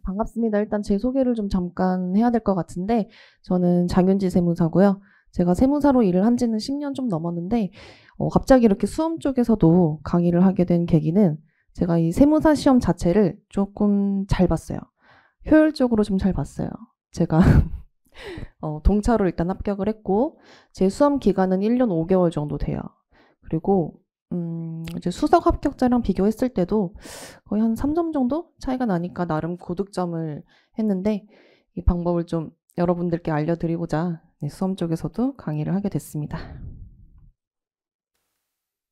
반갑습니다. 일단 제 소개를 좀 잠깐 해야 될 것 같은데 저는 장윤지 세무사고요. 제가 세무사로 일을 한 지는 10년 좀 넘었는데 어, 갑자기 이렇게 수험 쪽에서도 강의를 하게 된 계기는 제가 이 세무사 시험 자체를 조금 잘 봤어요. 효율적으로 좀 잘 봤어요. 제가 어, 동차로 일단 합격을 했고 제 수험 기간은 1년 5개월 정도 돼요. 그리고 음, 이제 수석 합격자랑 비교했을 때도 거의 한 3점 정도 차이가 나니까 나름 고득점을 했는데 이 방법을 좀 여러분들께 알려드리고자 네, 수험 쪽에서도 강의를 하게 됐습니다.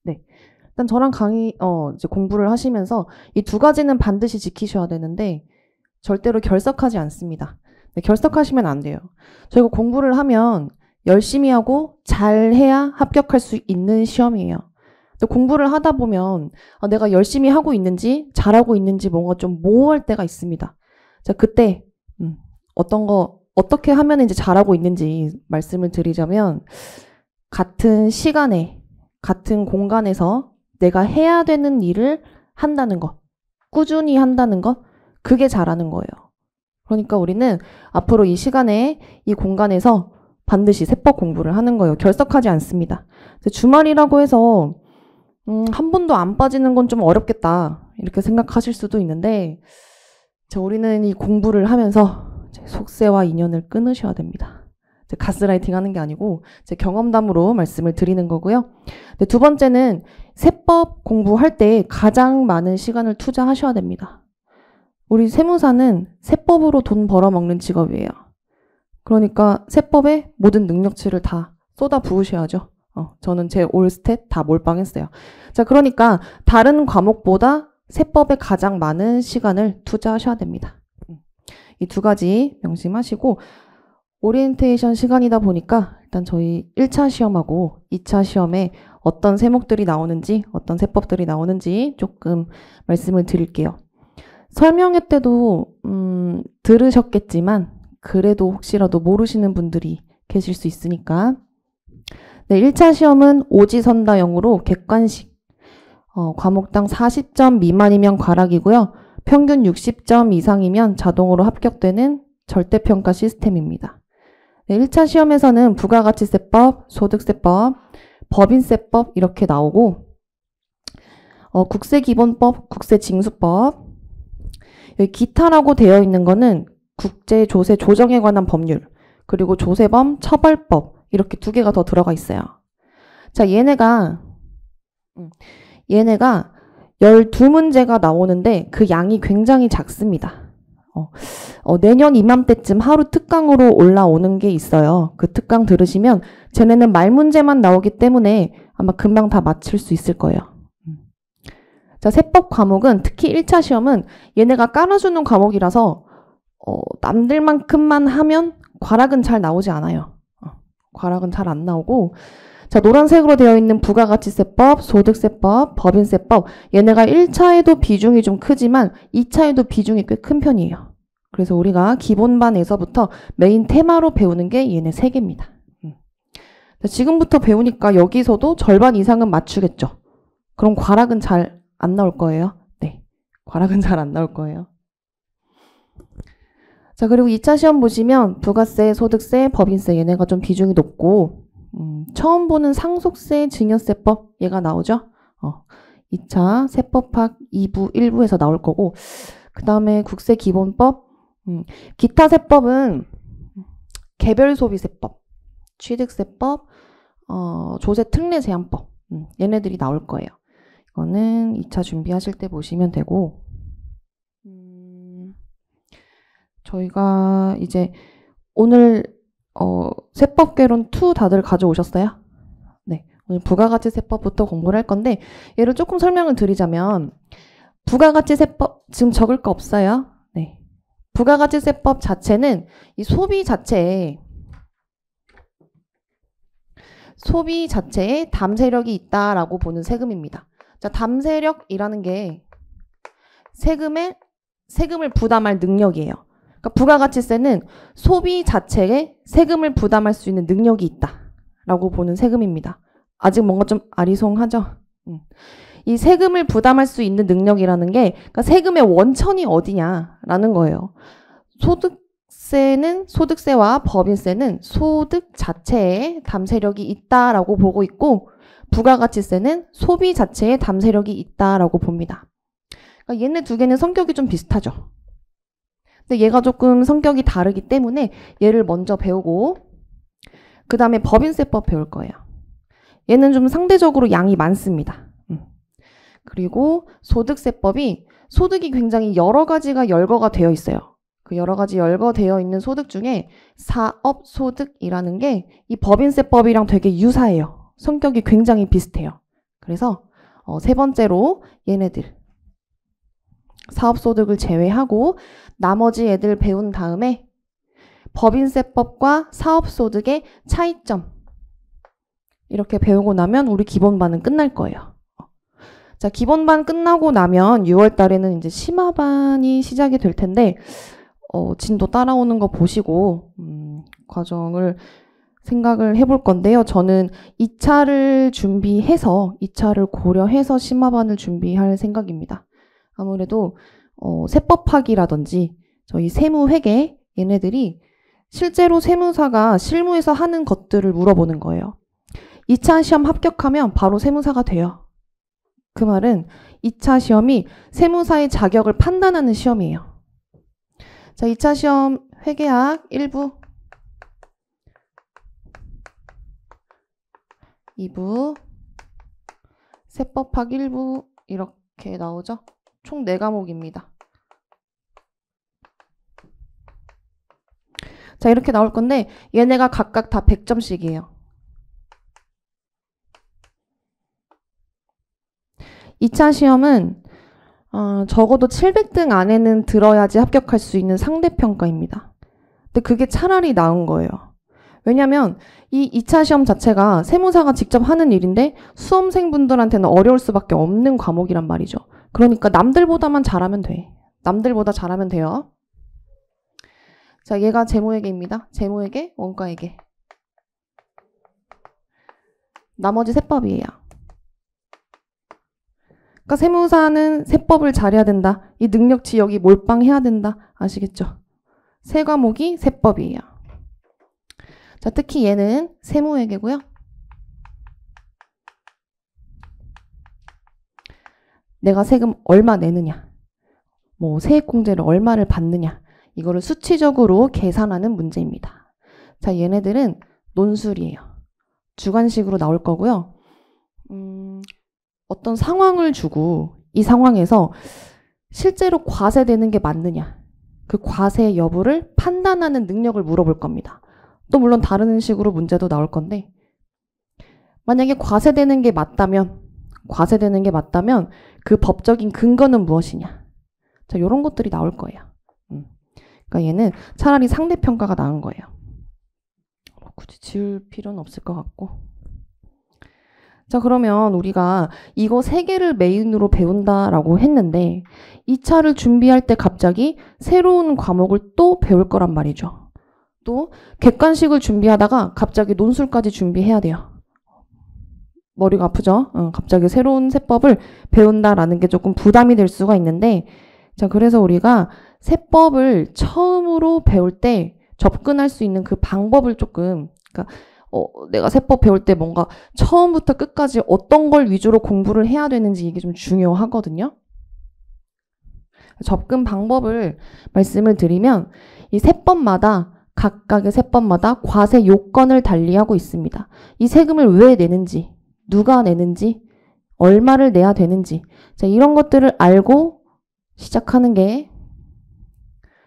네. 일단 저랑 강의, 어, 이제 공부를 하시면서 이 두 가지는 반드시 지키셔야 되는데 절대로 결석하지 않습니다. 네, 결석하시면 안 돼요. 저희가 공부를 하면 열심히 하고 잘 해야 합격할 수 있는 시험이에요. 공부를 하다 보면 아, 내가 열심히 하고 있는지 잘하고 있는지 뭔가 좀 모호할 때가 있습니다. 자, 그때 음, 어떤 거 어떻게 하면 이제 잘하고 있는지 말씀을 드리자면 같은 시간에 같은 공간에서 내가 해야 되는 일을 한다는 것, 꾸준히 한다는 것, 그게 잘하는 거예요. 그러니까 우리는 앞으로 이 시간에 이 공간에서 반드시 세법 공부를 하는 거예요. 결석하지 않습니다. 주말이라고 해서 음, 한 번도 안 빠지는 건 좀 어렵겠다 이렇게 생각하실 수도 있는데 우리는 이 공부를 하면서 속세와 인연을 끊으셔야 됩니다. 가스라이팅 하는 게 아니고 제 경험담으로 말씀을 드리는 거고요. 두 번째는 세법 공부할 때 가장 많은 시간을 투자하셔야 됩니다. 우리 세무사는 세법으로 돈 벌어먹는 직업이에요. 그러니까 세법의 모든 능력치를 다 쏟아 부으셔야죠. 어, 저는 제 올스탯 다 몰빵했어요. 자, 그러니까 다른 과목보다 세법에 가장 많은 시간을 투자하셔야 됩니다. 음. 이두 가지 명심하시고 오리엔테이션 시간이다 보니까 일단 저희 1차 시험하고 2차 시험에 어떤 세목들이 나오는지 어떤 세법들이 나오는지 조금 말씀을 드릴게요. 설명회 때도 음, 들으셨겠지만 그래도 혹시라도 모르시는 분들이 계실 수 있으니까 네, 1차 시험은 오지선다형으로 객관식 어, 과목당 40점 미만이면 과락이고요. 평균 60점 이상이면 자동으로 합격되는 절대평가 시스템입니다. 네, 1차 시험에서는 부가가치세법, 소득세법, 법인세법 이렇게 나오고 어, 국세기본법, 국세징수법 여기 기타라고 되어 있는 거는 국제조세 조정에 관한 법률 그리고 조세범, 처벌법 이렇게 두 개가 더 들어가 있어요. 자, 얘네가 음, 얘네가 12문제가 나오는데 그 양이 굉장히 작습니다. 어, 어, 내년 이맘때쯤 하루 특강으로 올라오는 게 있어요. 그 특강 들으시면 쟤네는 말 문제만 나오기 때문에 아마 금방 다 맞출 수 있을 거예요. 음. 자, 세법 과목은 특히 1차 시험은 얘네가 깔아주는 과목이라서 어, 남들만큼만 하면 과락은 잘 나오지 않아요. 과락은 잘 안 나오고 자, 노란색으로 되어 있는 부가가치세법, 소득세법, 법인세법 얘네가 1차에도 비중이 좀 크지만 2차에도 비중이 꽤 큰 편이에요. 그래서 우리가 기본반에서부터 메인 테마로 배우는 게 얘네 세 개입니다. 음. 지금부터 배우니까 여기서도 절반 이상은 맞추겠죠. 그럼 과락은 잘 안 나올 거예요. 네. 과락은 잘 안 나올 거예요. 자, 그리고 2차 시험 보시면 부가세, 소득세, 법인세 얘네가 좀 비중이 높고 음, 처음 보는 상속세, 증여세법 얘가 나오죠. 어, 2차 세법학 2부, 1부에서 나올 거고 그 다음에 국세기본법, 음, 기타 세법은 개별소비세법, 취득세법, 어, 조세특례제한법 음, 얘네들이 나올 거예요. 이거는 2차 준비하실 때 보시면 되고 저희가 이제 오늘 어, 세법 개론 2 다들 가져오셨어요? 네. 오늘 부가가치 세법부터 공부를 할 건데 얘를 조금 설명을 드리자면 부가가치 세법 지금 적을 거 없어요? 네. 부가가치 세법 자체는 이 소비 자체에 소비 자체에 담세력이 있다라고 보는 세금입니다. 자, 담세력이라는 게세금에 세금을 부담할 능력이에요. 그러니까 부가가치세는 소비 자체에 세금을 부담할 수 있는 능력이 있다라고 보는 세금입니다. 아직 뭔가 좀 아리송하죠? 음. 이 세금을 부담할 수 있는 능력이라는 게 그러니까 세금의 원천이 어디냐라는 거예요. 소득세는 소득세와 법인세는 소득 자체에 담세력이 있다라고 보고 있고 부가가치세는 소비 자체에 담세력이 있다라고 봅니다. 그러니까 얘네 두 개는 성격이 좀 비슷하죠. 근데 얘가 조금 성격이 다르기 때문에 얘를 먼저 배우고 그 다음에 법인세법 배울 거예요. 얘는 좀 상대적으로 양이 많습니다. 음. 그리고 소득세법이 소득이 굉장히 여러 가지가 열거가 되어 있어요. 그 여러 가지 열거되어 있는 소득 중에 사업소득이라는 게 이 법인세법이랑 되게 유사해요. 성격이 굉장히 비슷해요. 그래서 어, 세 번째로 얘네들 사업소득을 제외하고 나머지 애들 배운 다음에 법인세법과 사업소득의 차이점 이렇게 배우고 나면 우리 기본반은 끝날 거예요. 자, 기본반 끝나고 나면 6월 달에는 이제 심화반이 시작이 될 텐데 어, 진도 따라오는 거 보시고 음, 과정을 생각을 해볼 건데요. 저는 2차를 준비해서 2차를 고려해서 심화반을 준비할 생각입니다. 아무래도 어, 세법학이라든지 저희 세무회계 얘네들이 실제로 세무사가 실무에서 하는 것들을 물어보는 거예요. 2차 시험 합격하면 바로 세무사가 돼요. 그 말은 2차 시험이 세무사의 자격을 판단하는 시험이에요. 자, 2차 시험 회계학 1부 2부 세법학 1부 이렇게 나오죠. 총 4과목입니다. 자, 이렇게 나올 건데 얘네가 각각 다 100점씩이에요. 2차 시험은 어, 적어도 700등 안에는 들어야지 합격할 수 있는 상대평가입니다. 근데 그게 차라리 나은 거예요. 왜냐하면 이 2차 시험 자체가 세무사가 직접 하는 일인데 수험생분들한테는 어려울 수밖에 없는 과목이란 말이죠. 그러니까 남들보다만 잘하면 돼. 남들보다 잘하면 돼요. 자, 얘가 재무에게입니다재무에게 원가에게. 나머지 세법이에요. 그러니까 세무사는 세법을 잘해야 된다. 이 능력 지역이 몰빵해야 된다. 아시겠죠? 세 과목이 세법이에요. 자, 특히 얘는 세무회계고요. 내가 세금 얼마 내느냐, 뭐 세액공제를 얼마를 받느냐, 이거를 수치적으로 계산하는 문제입니다. 자, 얘네들은 논술이에요. 주관식으로 나올 거고요. 음, 어떤 상황을 주고 이 상황에서 실제로 과세되는 게 맞느냐, 그 과세 여부를 판단하는 능력을 물어볼 겁니다. 또 물론 다른 식으로 문제도 나올 건데 만약에 과세되는 게 맞다면 과세되는 게 맞다면 그 법적인 근거는 무엇이냐 자요런 것들이 나올 거예요 음. 그러니까 얘는 차라리 상대평가가 나은 거예요 뭐 굳이 지울 필요는 없을 것 같고 자, 그러면 우리가 이거 세 개를 메인으로 배운다라고 했는데 2차를 준비할 때 갑자기 새로운 과목을 또 배울 거란 말이죠. 또 객관식을 준비하다가 갑자기 논술까지 준비해야 돼요. 머리가 아프죠? 어, 갑자기 새로운 세법을 배운다라는 게 조금 부담이 될 수가 있는데 자 그래서 우리가 세법을 처음으로 배울 때 접근할 수 있는 그 방법을 조금 그러니까 어, 내가 세법 배울 때 뭔가 처음부터 끝까지 어떤 걸 위주로 공부를 해야 되는지 이게 좀 중요하거든요. 접근 방법을 말씀을 드리면 이 세법마다 각각의 세법마다 과세 요건을 달리하고 있습니다. 이 세금을 왜 내는지, 누가 내는지, 얼마를 내야 되는지, 자, 이런 것들을 알고 시작하는 게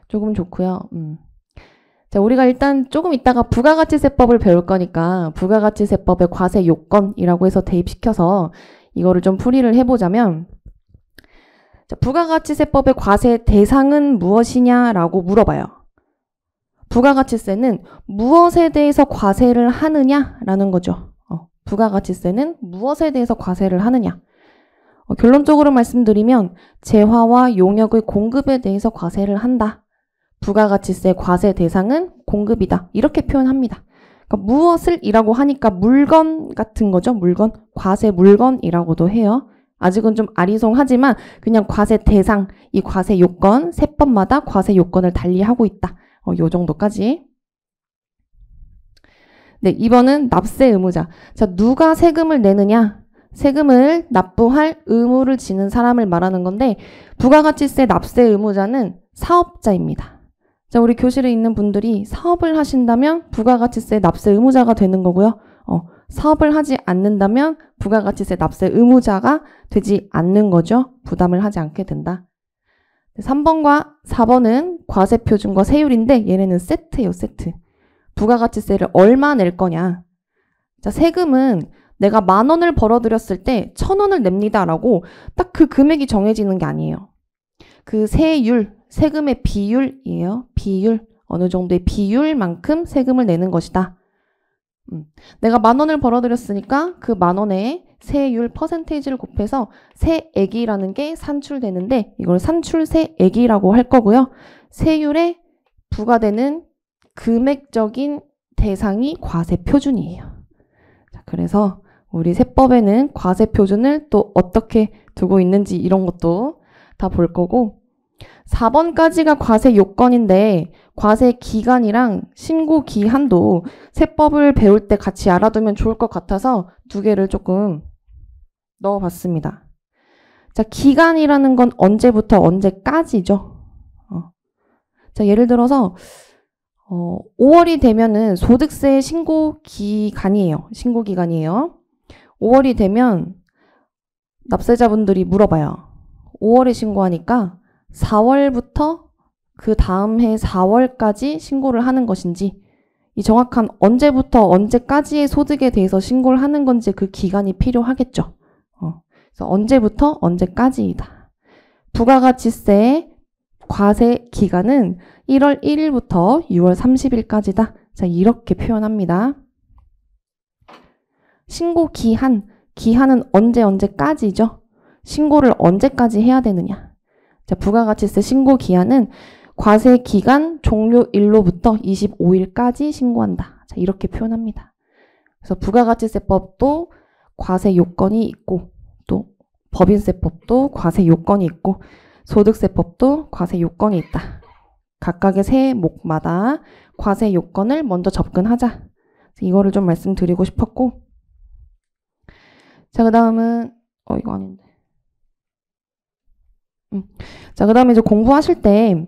조금 좋고요. 음. 자, 우리가 일단 조금 이따가 부가가치세법을 배울 거니까 부가가치세법의 과세 요건이라고 해서 대입시켜서 이거를 좀 풀이를 해보자면 자, 부가가치세법의 과세 대상은 무엇이냐라고 물어봐요. 부가가치세는 무엇에 대해서 과세를 하느냐라는 거죠. 어, 부가가치세는 무엇에 대해서 과세를 하느냐. 어, 결론적으로 말씀드리면 재화와 용역의 공급에 대해서 과세를 한다. 부가가치세 과세 대상은 공급이다. 이렇게 표현합니다. 그러니까 무엇을 이라고 하니까 물건 같은 거죠. 물건. 과세 물건이라고도 해요. 아직은 좀 아리송하지만 그냥 과세 대상, 이 과세 요건, 세법마다 과세 요건을 달리하고 있다. 어, 요 정도까지. 네, 2번은 납세 의무자. 자, 누가 세금을 내느냐? 세금을 납부할 의무를 지는 사람을 말하는 건데 부가가치세 납세 의무자는 사업자입니다. 자, 우리 교실에 있는 분들이 사업을 하신다면 부가가치세 납세 의무자가 되는 거고요. 어, 사업을 하지 않는다면 부가가치세 납세 의무자가 되지 않는 거죠. 부담을 하지 않게 된다. 3번과 4번은 과세표준과 세율인데 얘네는 세트예요, 세트. 부가가치세를 얼마 낼 거냐. 자, 세금은 내가 만 원을 벌어들였을 때천 원을 냅니다라고 딱 그 금액이 정해지는 게 아니에요. 그 세율, 세금의 비율이에요. 비율. 어느 정도의 비율만큼 세금을 내는 것이다. 음. 내가 만 원을 벌어들였으니까 그 만 원에 세율 퍼센테이지를 곱해서 세액이라는 게 산출되는데 이걸 산출세액이라고 할 거고요. 세율에 부과되는 금액적인 대상이 과세 표준이에요. 자, 그래서 우리 세법에는 과세 표준을 또 어떻게 두고 있는지 이런 것도 다 볼 거고 4번까지가 과세 요건인데 과세 기간이랑 신고 기한도 세법을 배울 때 같이 알아두면 좋을 것 같아서 두 개를 조금 넣어봤습니다. 자, 기간이라는 건 언제부터 언제까지죠. 어. 자, 예를 들어서 어, 5월이 되면은 소득세 신고 기간이에요. 신고 기간이에요. 5월이 되면 납세자분들이 물어봐요. 5월에 신고하니까 4월부터 그 다음 해 4월까지 신고를 하는 것인지 이 정확한 언제부터 언제까지의 소득에 대해서 신고를 하는 건지 그 기간이 필요하겠죠. 그래서 언제부터 언제까지이다. 부가가치세 과세 기간은 1월 1일부터 6월 30일까지다. 자, 이렇게 표현합니다. 신고 기한, 기한은 언제 언제까지죠? 신고를 언제까지 해야 되느냐? 자, 부가가치세 신고 기한은 과세 기간 종료일로부터 25일까지 신고한다. 자, 이렇게 표현합니다. 그래서 부가가치세법도 과세 요건이 있고 법인세법도 과세 요건이 있고 소득세법도 과세 요건이 있다. 각각의 세 목마다 과세 요건을 먼저 접근하자. 이거를 좀 말씀드리고 싶었고 자, 그 다음은 어, 이거 아닌데 음. 자, 그 다음에 이제 공부하실 때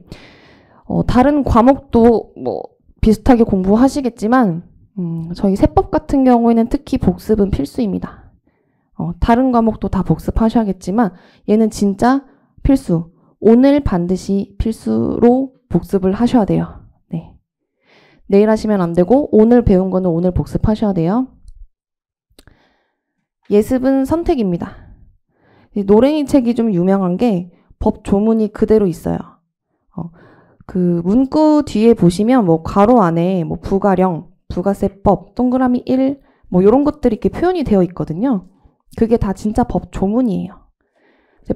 어, 다른 과목도 뭐 비슷하게 공부하시겠지만 음, 저희 세법 같은 경우에는 특히 복습은 필수입니다. 어, 다른 과목도 다 복습하셔야겠지만 얘는 진짜 필수. 오늘 반드시 필수로 복습을 하셔야 돼요. 네. 내일 하시면 안 되고 오늘 배운 거는 오늘 복습하셔야 돼요. 예습은 선택입니다. 노랭이 책이 좀 유명한 게 법 조문이 그대로 있어요. 어, 그 문구 뒤에 보시면 뭐 괄호 안에 뭐 부가령, 부가세법, 동그라미 1, 뭐 이런 것들이 이렇게 표현이 되어 있거든요. 그게 다 진짜 법 조문이에요.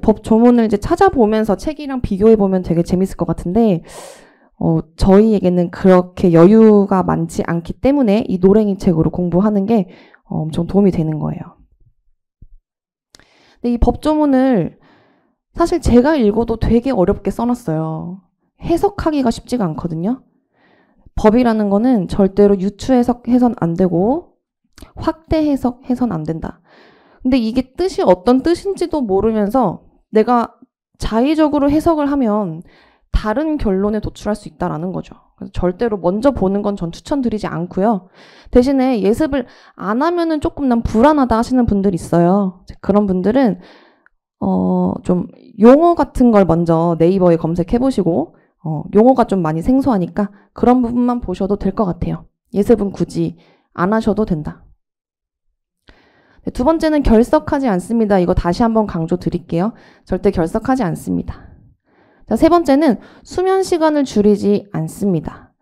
법 조문을 이제 찾아보면서 책이랑 비교해보면 되게 재밌을 것 같은데, 어, 저희에게는 그렇게 여유가 많지 않기 때문에 이 노랭이 책으로 공부하는 게 어, 엄청 도움이 되는 거예요. 근데 이 법조문을 사실 제가 읽어도 되게 어렵게 써놨어요. 해석하기가 쉽지가 않거든요. 법이라는 거는 절대로 유추해석해선 안 되고 확대 해석해선 안 된다. 근데 이게 뜻이 어떤 뜻인지도 모르면서 내가 자의적으로 해석을 하면 다른 결론에 도출할 수 있다라는 거죠. 그래서 절대로 먼저 보는 건 전 추천드리지 않고요. 대신에 예습을 안 하면은 조금 난 불안하다 하시는 분들 있어요. 그런 분들은 어 좀 용어 같은 걸 먼저 네이버에 검색해 보시고 어 용어가 좀 많이 생소하니까 그런 부분만 보셔도 될 것 같아요. 예습은 굳이 안 하셔도 된다. 네, 두 번째는 결석하지 않습니다. 이거 다시 한번 강조 드릴게요. 절대 결석하지 않습니다. 자, 세 번째는 수면 시간을 줄이지 않습니다.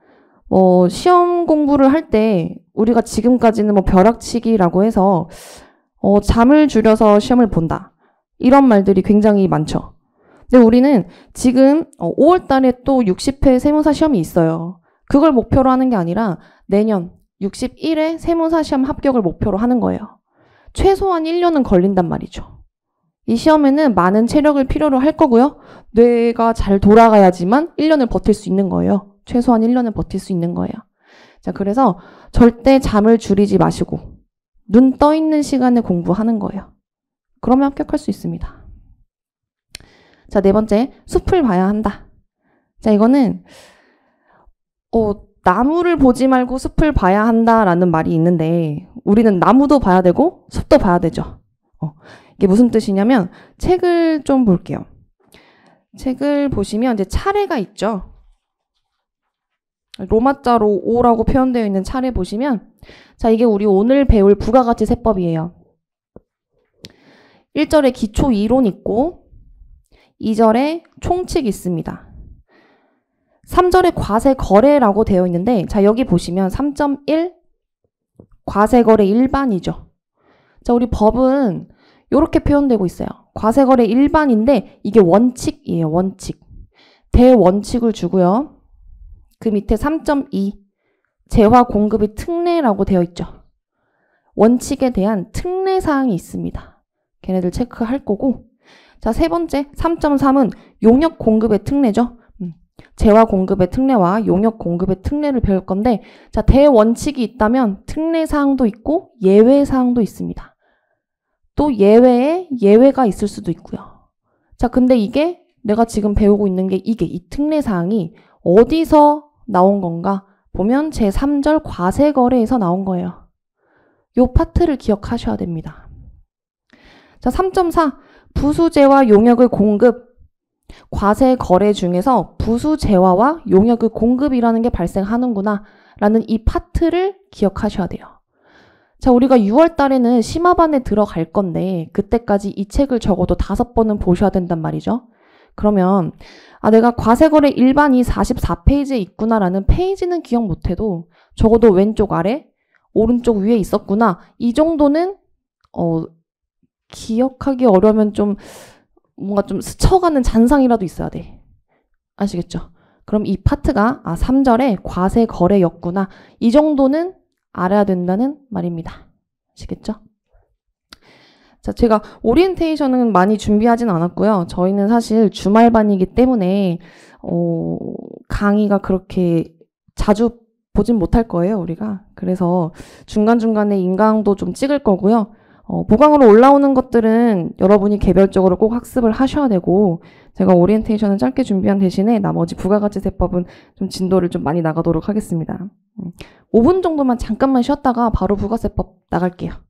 뭐, 시험 공부를 할 때 우리가 지금까지는 뭐 벼락치기라고 해서 어, 잠을 줄여서 시험을 본다. 이런 말들이 굉장히 많죠. 근데 우리는 지금 5월 어, 달에 또 60회 세무사 시험이 있어요. 그걸 목표로 하는 게 아니라 내년 61회 세무사 시험 합격을 목표로 하는 거예요. 최소한 1년은 걸린단 말이죠. 이 시험에는 많은 체력을 필요로 할 거고요. 뇌가 잘 돌아가야지만 1년을 버틸 수 있는 거예요. 최소한 1년을 버틸 수 있는 거예요. 자, 그래서 절대 잠을 줄이지 마시고 눈 떠 있는 시간에 공부하는 거예요. 그러면 합격할 수 있습니다. 자, 네 번째. 숲을 봐야 한다. 자, 이거는 어, 나무를 보지 말고 숲을 봐야 한다라는 말이 있는데 우리는 나무도 봐야 되고 숲도 봐야 되죠. 어, 이게 무슨 뜻이냐면 책을 좀 볼게요. 책을 보시면 이제 차례가 있죠. 로마자로 오라고 표현되어 있는 차례 보시면 자 이게 우리 오늘 배울 부가가치 세법이에요. 1절에 기초 이론 있고 2절에 총칙 있습니다. 3절에 과세 거래라고 되어 있는데 자 여기 보시면 3.1 과세 거래 일반이죠. 자 우리 법은 이렇게 표현되고 있어요. 과세 거래 일반인데 이게 원칙이에요. 원칙. 대원칙을 주고요. 그 밑에 3.2 재화 공급이 특례라고 되어 있죠. 원칙에 대한 특례 사항이 있습니다. 걔네들 체크할 거고 자 세 번째 3.3은 용역 공급의 특례죠. 재화 공급의 특례와 용역 공급의 특례를 배울 건데 자 대원칙이 있다면 특례 사항도 있고 예외 사항도 있습니다. 또 예외에 예외가 있을 수도 있고요. 자 근데 이게 내가 지금 배우고 있는 게 이게 이 특례 사항이 어디서 나온 건가 보면 제3절 과세 거래에서 나온 거예요. 요 파트를 기억하셔야 됩니다. 자3.4 부수제와 용역의 공급 과세 거래 중에서 부수 재화와 용역의 공급이라는 게 발생하는구나 라는 이 파트를 기억하셔야 돼요. 자, 우리가 6월 달에는 심화반에 들어갈 건데 그때까지 이 책을 적어도 다섯 번은 보셔야 된단 말이죠. 그러면 아 내가 과세거래 일반이 44페이지에 있구나라는 페이지는 기억 못해도 적어도 왼쪽 아래, 오른쪽 위에 있었구나 이 정도는 어 기억하기 어려면 좀 뭔가 좀 스쳐가는 잔상이라도 있어야 돼. 아시겠죠? 그럼 이 파트가 아 3절에 과세 거래였구나. 이 정도는 알아야 된다는 말입니다. 아시겠죠? 자, 제가 오리엔테이션은 많이 준비하진 않았고요. 저희는 사실 주말반이기 때문에 어, 강의가 그렇게 자주 보진 못할 거예요, 우리가. 그래서 중간중간에 인강도 좀 찍을 거고요. 어, 보강으로 올라오는 것들은 여러분이 개별적으로 꼭 학습을 하셔야 되고 제가 오리엔테이션은 짧게 준비한 대신에 나머지 부가가치 세법은 좀 진도를 좀 많이 나가도록 하겠습니다. 5분 음, 정도만 잠깐만 쉬었다가 바로 부가세법 나갈게요.